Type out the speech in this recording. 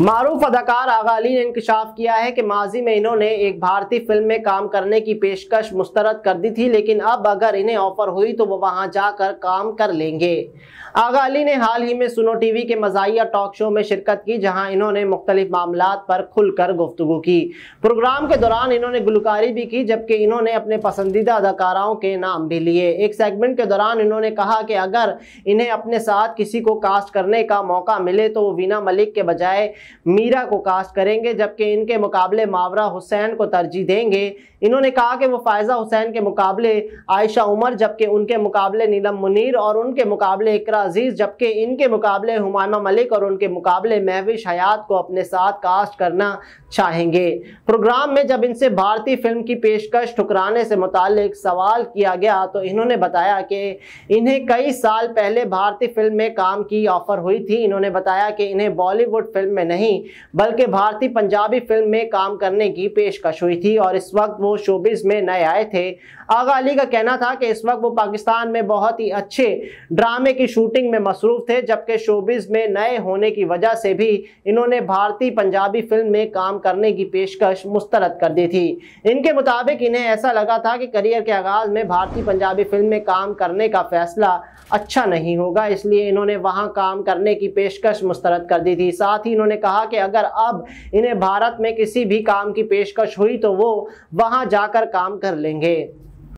मारूफ अदाकार आगा अली ने इंकशाफ किया है कि माजी में इन्होंने एक भारतीय फिल्म में काम करने की पेशकश मुस्तरद कर दी थी लेकिन अब अगर इन्हें ऑफर हुई तो वो वहां जाकर काम कर लेंगे आगा अली ने हाल ही में सुनो टीवी के मजाया टॉक शो में शिरकत की जहां इन्होंने मुख्तलिफ मामला पर खुलकर गुफ्तु की प्रोग्राम के दौरान इन्होंने गुलकारी भी की जबकि इन्होंने अपने पसंदीदा अदाकाराओं के नाम भी लिए एक सेगमेंट के दौरान इन्होंने कहा कि अगर इन्हें अपने साथ किसी को कास्ट करने का मौका मिले तो वो वीना मलिक के बजाय मीरा को कास्ट करेंगे जबकि इनके मुकाबले मावरा हुसैन को तरजीह देंगे इन्होंने कहा कि वो फ़ायज़ा हुसैन के मुकाबले आयशा उमर जबकि उनके मुकाबले नीलम मुनीर और उनके मुकाबले इकरा अजीज़ जबकि इनके मुकाबले हुमामा मलिक और उनके मुकाबले महविश हयात को अपने साथ कास्ट करना चाहेंगे प्रोग्राम में जब इनसे भारतीय फिल्म की पेशकश ठुकराने से मुतल सवाल किया गया तो इन्होंने बताया कि इन्हें कई साल पहले भारतीय फिल्म में काम की ऑफ़र हुई थी इन्होंने बताया कि इन्हें बॉलीवुड फिल्म में नहीं नहीं बल्कि भारतीय पंजाबी फिल्म में काम करने की पेशकश हुई थी और इस वक्त वो शोबिज में नए आए थे आगा अली का कहना था कि इस वक्त वो पाकिस्तान में बहुत ही अच्छे ड्रामे की शूटिंग में मसरूफ़ थे जबकि शोबिज में नए होने की वजह से भी इन्होंने भारतीय पंजाबी फिल्म में काम करने की पेशकश मुस्तरद कर दी थी इनके मुताबिक इन्हें ऐसा लगा था कि करियर के आगाज़ में भारतीय पंजाबी फिल्म में काम करने का फैसला अच्छा नहीं होगा इसलिए इन्होंने वहां काम करने की पेशकश मुस्तरद कर दी थी साथ ही इन्होंने कहा कि अगर अब इन्हें भारत में किसी भी काम की पेशकश हुई तो वो वहां जाकर काम कर लेंगे